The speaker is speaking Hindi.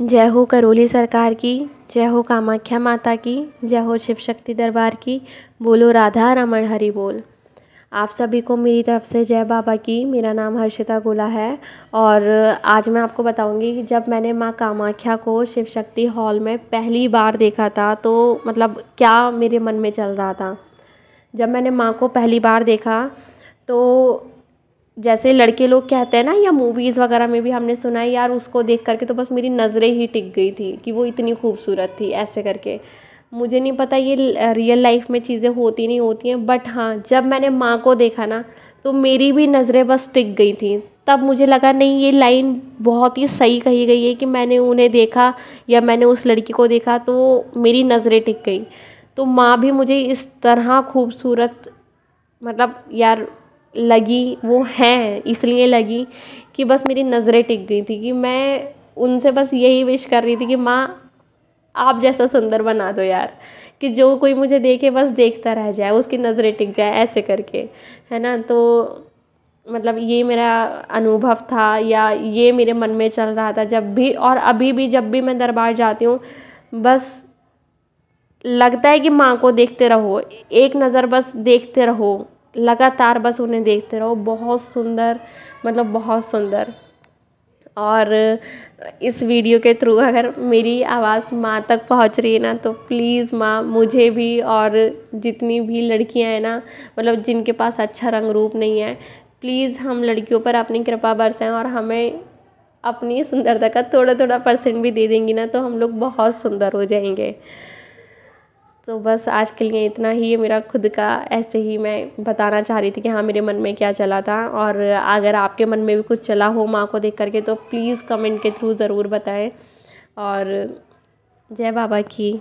जय हो करौली सरकार की जय हो कामाख्या माता की जय हो शिव शक्ति दरबार की बोलो राधा रमण हरि बोल आप सभी को मेरी तरफ से जय बाबा की मेरा नाम हर्षिता गोला है और आज मैं आपको बताऊंगी कि जब मैंने माँ कामाख्या को शिव शक्ति हॉल में पहली बार देखा था तो मतलब क्या मेरे मन में चल रहा था जब मैंने माँ को पहली बार देखा तो जैसे लड़के लोग कहते हैं ना या मूवीज़ वगैरह में भी हमने सुना है यार उसको देख करके तो बस मेरी नज़रें ही टिक गई थी कि वो इतनी खूबसूरत थी ऐसे करके मुझे नहीं पता ये रियल लाइफ में चीज़ें होती नहीं होती हैं बट हाँ जब मैंने माँ को देखा ना तो मेरी भी नज़रें बस टिक गई थी तब मुझे लगा नहीं ये लाइन बहुत ही सही कही गई है कि मैंने उन्हें देखा या मैंने उस लड़की को देखा तो मेरी नज़रें टिक गई तो माँ भी मुझे इस तरह खूबसूरत मतलब यार लगी वो हैं इसलिए लगी कि बस मेरी नज़रें टिक गई थी कि मैं उनसे बस यही विश कर रही थी कि माँ आप जैसा सुंदर बना दो यार कि जो कोई मुझे देखे बस देखता रह जाए उसकी नज़रें टिक जाए ऐसे करके है ना तो मतलब ये मेरा अनुभव था या ये मेरे मन में चल रहा था जब भी और अभी भी जब भी मैं दरबार जाती हूँ बस लगता है कि माँ को देखते रहो एक नज़र बस देखते रहो लगातार बस उन्हें देखते रहो बहुत सुंदर मतलब बहुत सुंदर और इस वीडियो के थ्रू अगर मेरी आवाज़ माँ तक पहुँच रही है ना तो प्लीज़ माँ मुझे भी और जितनी भी लड़कियाँ हैं ना मतलब जिनके पास अच्छा रंग रूप नहीं है प्लीज़ हम लड़कियों पर अपनी कृपा बरसाएं और हमें अपनी सुंदरता का थोड़ा थोड़ा परसेंट भी दे देंगी ना तो हम लोग बहुत सुंदर हो जाएंगे सो तो बस आज के लिए इतना ही है मेरा खुद का ऐसे ही मैं बताना चाह रही थी कि हाँ मेरे मन में क्या चला था और अगर आपके मन में भी कुछ चला हो माँ को देख करके तो प्लीज़ कमेंट के थ्रू ज़रूर बताएं और जय बाबा की